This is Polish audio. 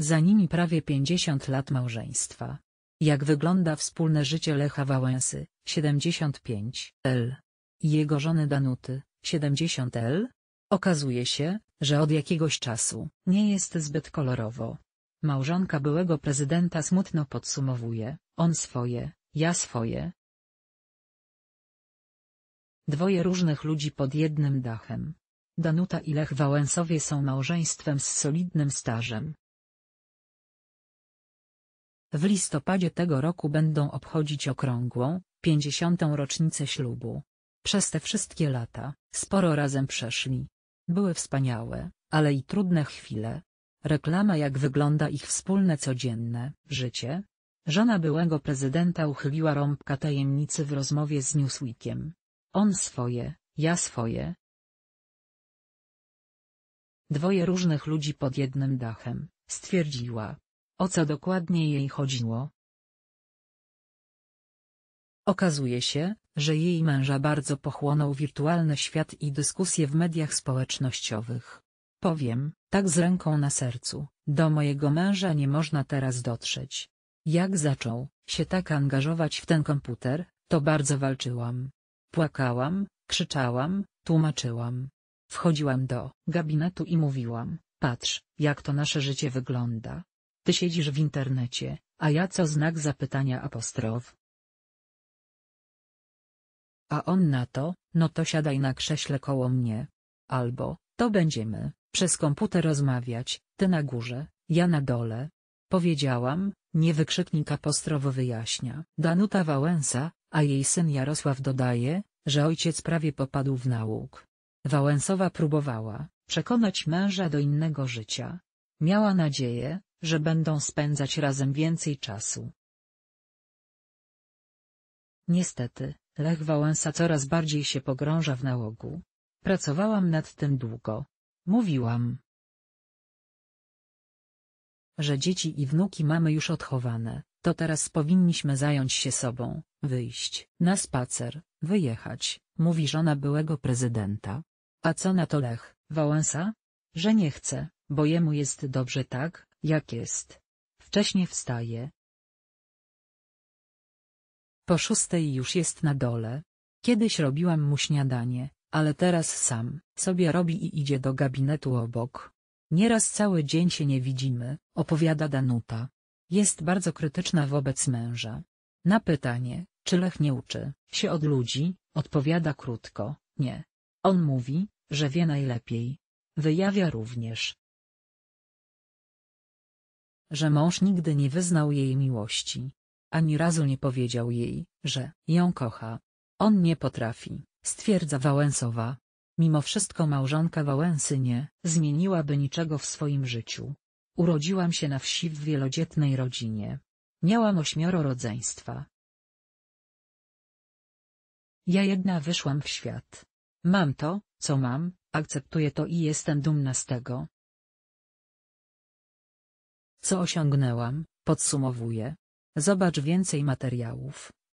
Za nimi prawie 50 lat małżeństwa. Jak wygląda wspólne życie Lecha Wałęsy, 75 L. I jego żony Danuty, 70 L. Okazuje się, że od jakiegoś czasu nie jest zbyt kolorowo. Małżonka byłego prezydenta smutno podsumowuje, on swoje, ja swoje. Dwoje różnych ludzi pod jednym dachem. Danuta i Lech Wałęsowie są małżeństwem z solidnym stażem, w listopadzie tego roku będą obchodzić okrągłą, pięćdziesiątą rocznicę ślubu. Przez te wszystkie lata, sporo razem przeszli. Były wspaniałe, ale i trudne chwile. Reklama jak wygląda ich wspólne codzienne życie. Żona byłego prezydenta uchyliła rąbka tajemnicy w rozmowie z Newsweekiem. On swoje, ja swoje. Dwoje różnych ludzi pod jednym dachem, stwierdziła. O co dokładnie jej chodziło? Okazuje się, że jej męża bardzo pochłonął wirtualny świat i dyskusje w mediach społecznościowych. Powiem, tak z ręką na sercu, do mojego męża nie można teraz dotrzeć. Jak zaczął się tak angażować w ten komputer, to bardzo walczyłam. Płakałam, krzyczałam, tłumaczyłam. Wchodziłam do gabinetu i mówiłam, patrz, jak to nasze życie wygląda. Ty siedzisz w internecie, a ja co znak zapytania apostrof. A on na to, no to siadaj na krześle koło mnie. Albo, to będziemy, przez komputer rozmawiać, ty na górze, ja na dole. Powiedziałam, nie wykrzyknik apostrof wyjaśnia. Danuta Wałęsa, a jej syn Jarosław dodaje, że ojciec prawie popadł w nauk. Wałęsowa próbowała przekonać męża do innego życia. Miała nadzieję, że będą spędzać razem więcej czasu. Niestety, Lech Wałęsa coraz bardziej się pogrąża w nałogu. Pracowałam nad tym długo. Mówiłam, że dzieci i wnuki mamy już odchowane, to teraz powinniśmy zająć się sobą, wyjść na spacer, wyjechać, mówi żona byłego prezydenta. A co na to Lech, Wałęsa? Że nie chce, bo jemu jest dobrze tak, jak jest? Wcześnie wstaje. Po szóstej już jest na dole. Kiedyś robiłam mu śniadanie, ale teraz sam sobie robi i idzie do gabinetu obok. Nieraz cały dzień się nie widzimy, opowiada Danuta. Jest bardzo krytyczna wobec męża. Na pytanie, czy Lech nie uczy się od ludzi, odpowiada krótko, nie. On mówi, że wie najlepiej. Wyjawia również, że mąż nigdy nie wyznał jej miłości. Ani razu nie powiedział jej, że ją kocha. On nie potrafi, stwierdza Wałęsowa. Mimo wszystko małżonka Wałęsy nie zmieniłaby niczego w swoim życiu. Urodziłam się na wsi w wielodzietnej rodzinie. Miałam ośmioro rodzeństwa. Ja jedna wyszłam w świat. Mam to, co mam, akceptuję to i jestem dumna z tego. Co osiągnęłam, podsumowuję. Zobacz więcej materiałów.